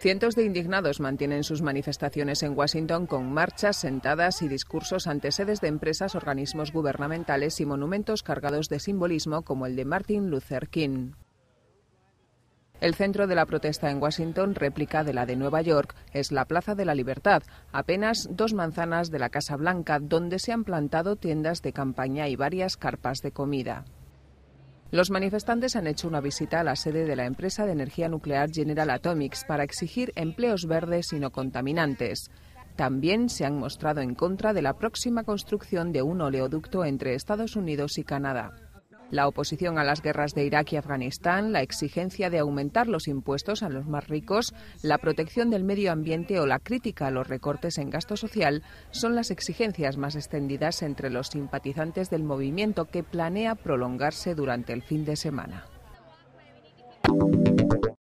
Cientos de indignados mantienen sus manifestaciones en Washington con marchas, sentadas y discursos ante sedes de empresas, organismos gubernamentales y monumentos cargados de simbolismo como el de Martin Luther King. El centro de la protesta en Washington, réplica de la de Nueva York, es la Plaza de la Libertad, apenas dos manzanas de la Casa Blanca, donde se han plantado tiendas de campaña y varias carpas de comida. Los manifestantes han hecho una visita a la sede de la empresa de energía nuclear General Atomics para exigir empleos verdes y no contaminantes. También se han mostrado en contra de la próxima construcción de un oleoducto entre Estados Unidos y Canadá. La oposición a las guerras de Irak y Afganistán, la exigencia de aumentar los impuestos a los más ricos, la protección del medio ambiente o la crítica a los recortes en gasto social son las exigencias más extendidas entre los simpatizantes del movimiento que planea prolongarse durante el fin de semana.